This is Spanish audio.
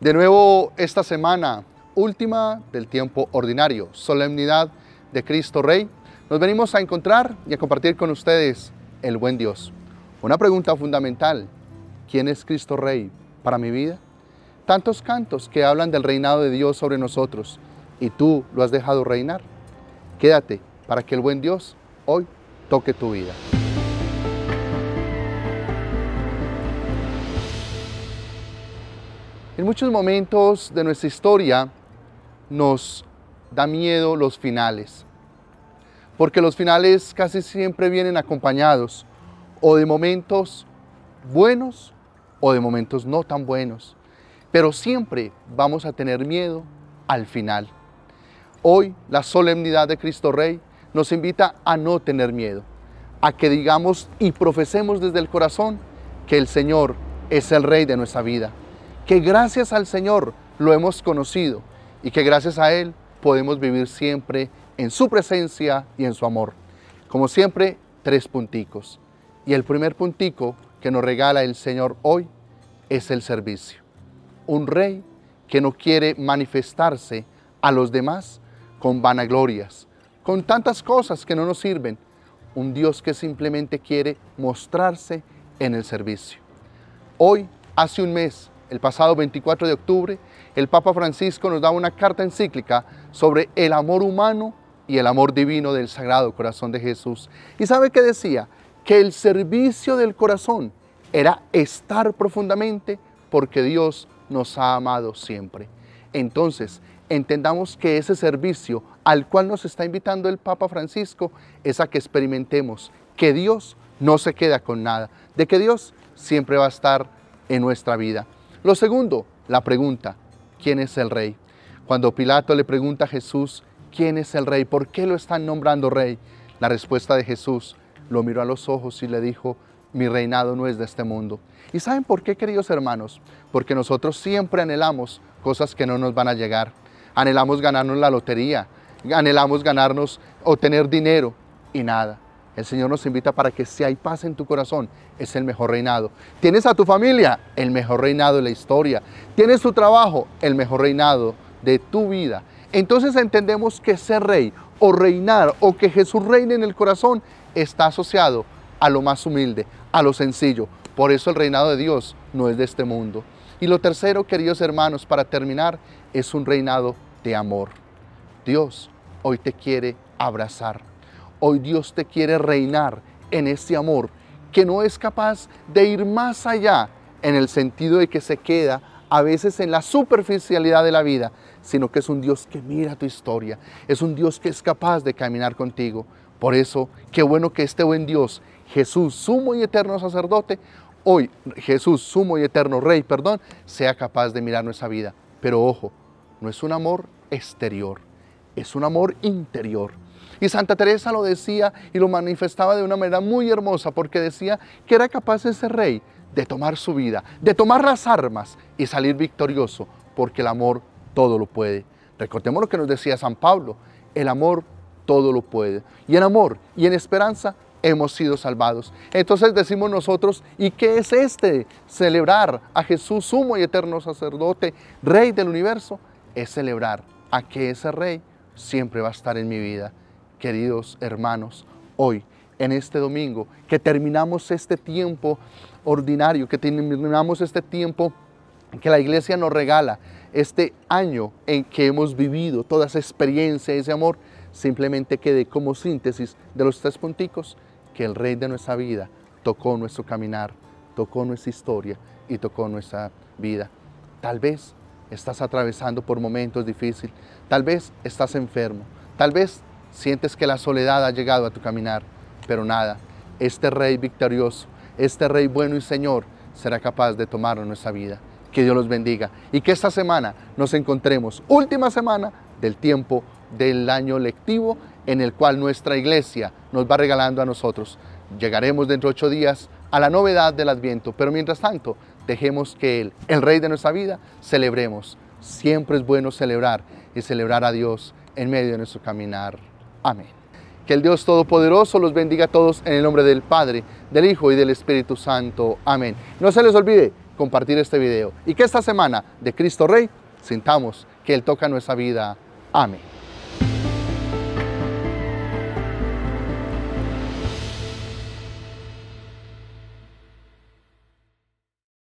De nuevo, esta semana, última del tiempo ordinario, solemnidad de Cristo Rey, nos venimos a encontrar y a compartir con ustedes el buen Dios. Una pregunta fundamental, ¿quién es Cristo Rey para mi vida? Tantos cantos que hablan del reinado de Dios sobre nosotros y tú lo has dejado reinar. Quédate para que el buen Dios hoy toque tu vida. En muchos momentos de nuestra historia nos da miedo los finales, porque los finales casi siempre vienen acompañados o de momentos buenos o de momentos no tan buenos, pero siempre vamos a tener miedo al final. Hoy la solemnidad de Cristo Rey nos invita a no tener miedo, a que digamos y profesemos desde el corazón que el Señor es el Rey de nuestra vida que gracias al Señor lo hemos conocido y que gracias a Él podemos vivir siempre en su presencia y en su amor. Como siempre, tres punticos. Y el primer puntico que nos regala el Señor hoy es el servicio. Un rey que no quiere manifestarse a los demás con vanaglorias, con tantas cosas que no nos sirven. Un Dios que simplemente quiere mostrarse en el servicio. Hoy, hace un mes, el pasado 24 de octubre, el Papa Francisco nos da una carta encíclica sobre el amor humano y el amor divino del Sagrado Corazón de Jesús. ¿Y sabe qué decía? Que el servicio del corazón era estar profundamente porque Dios nos ha amado siempre. Entonces, entendamos que ese servicio al cual nos está invitando el Papa Francisco es a que experimentemos que Dios no se queda con nada, de que Dios siempre va a estar en nuestra vida. Lo segundo, la pregunta, ¿quién es el rey? Cuando Pilato le pregunta a Jesús, ¿quién es el rey? ¿Por qué lo están nombrando rey? La respuesta de Jesús lo miró a los ojos y le dijo, mi reinado no es de este mundo. ¿Y saben por qué, queridos hermanos? Porque nosotros siempre anhelamos cosas que no nos van a llegar. Anhelamos ganarnos la lotería, anhelamos ganarnos o tener dinero y nada. El Señor nos invita para que si hay paz en tu corazón, es el mejor reinado. ¿Tienes a tu familia? El mejor reinado de la historia. ¿Tienes tu trabajo? El mejor reinado de tu vida. Entonces entendemos que ser rey o reinar o que Jesús reine en el corazón está asociado a lo más humilde, a lo sencillo. Por eso el reinado de Dios no es de este mundo. Y lo tercero, queridos hermanos, para terminar, es un reinado de amor. Dios hoy te quiere abrazar. Hoy Dios te quiere reinar en este amor que no es capaz de ir más allá en el sentido de que se queda a veces en la superficialidad de la vida, sino que es un Dios que mira tu historia, es un Dios que es capaz de caminar contigo. Por eso, qué bueno que este buen Dios, Jesús, sumo y eterno sacerdote, hoy Jesús, sumo y eterno rey, perdón, sea capaz de mirar nuestra vida. Pero ojo, no es un amor exterior, es un amor interior. Y Santa Teresa lo decía y lo manifestaba de una manera muy hermosa porque decía que era capaz ese rey de tomar su vida, de tomar las armas y salir victorioso, porque el amor todo lo puede. Recordemos lo que nos decía San Pablo, el amor todo lo puede. Y en amor y en esperanza hemos sido salvados. Entonces decimos nosotros, ¿y qué es este? Celebrar a Jesús, sumo y eterno sacerdote, rey del universo, es celebrar a que ese rey siempre va a estar en mi vida queridos hermanos, hoy, en este domingo, que terminamos este tiempo ordinario, que terminamos este tiempo que la iglesia nos regala, este año en que hemos vivido toda esa experiencia, ese amor, simplemente quede como síntesis de los tres punticos que el Rey de nuestra vida tocó nuestro caminar, tocó nuestra historia y tocó nuestra vida. Tal vez estás atravesando por momentos difíciles, tal vez estás enfermo, tal vez Sientes que la soledad ha llegado a tu caminar, pero nada, este Rey victorioso, este Rey bueno y Señor será capaz de tomar nuestra vida. Que Dios los bendiga y que esta semana nos encontremos, última semana del tiempo del año lectivo en el cual nuestra iglesia nos va regalando a nosotros. Llegaremos dentro de ocho días a la novedad del Adviento, pero mientras tanto, dejemos que Él, el Rey de nuestra vida, celebremos. Siempre es bueno celebrar y celebrar a Dios en medio de nuestro caminar Amén. Que el Dios Todopoderoso los bendiga a todos en el nombre del Padre, del Hijo y del Espíritu Santo. Amén. No se les olvide compartir este video y que esta semana de Cristo Rey sintamos que Él toca nuestra vida. Amén.